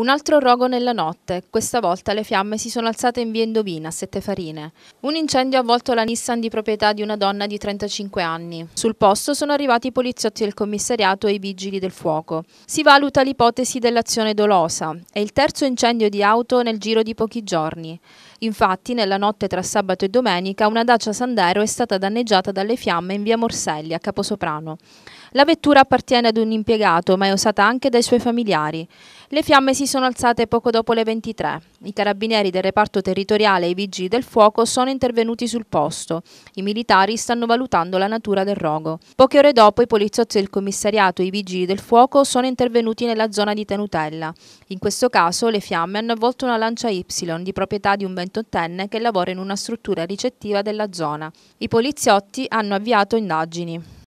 Un altro rogo nella notte, questa volta le fiamme si sono alzate in via Indovina, a Sette Farine. Un incendio ha avvolto la Nissan di proprietà di una donna di 35 anni. Sul posto sono arrivati i poliziotti del commissariato e i vigili del fuoco. Si valuta l'ipotesi dell'azione dolosa. È il terzo incendio di auto nel giro di pochi giorni. Infatti, nella notte tra sabato e domenica, una Dacia Sandero è stata danneggiata dalle fiamme in via Morselli, a Caposoprano. La vettura appartiene ad un impiegato, ma è usata anche dai suoi familiari. Le fiamme si sono alzate poco dopo le 23. I carabinieri del reparto territoriale e i vigili del fuoco sono intervenuti sul posto. I militari stanno valutando la natura del rogo. Poche ore dopo i poliziotti del commissariato e i vigili del fuoco sono intervenuti nella zona di Tenutella. In questo caso le fiamme hanno avvolto una lancia Y di proprietà di un ventottenne che lavora in una struttura ricettiva della zona. I poliziotti hanno avviato indagini.